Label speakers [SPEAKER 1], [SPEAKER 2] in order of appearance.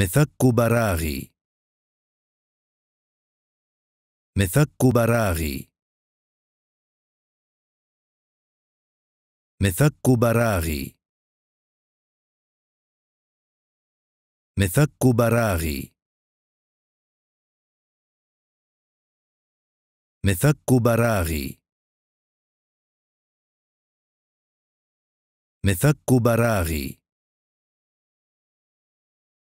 [SPEAKER 1] مثك براغي مثك براغي مثك براغي مثك براغي مثك براغي مثك براغي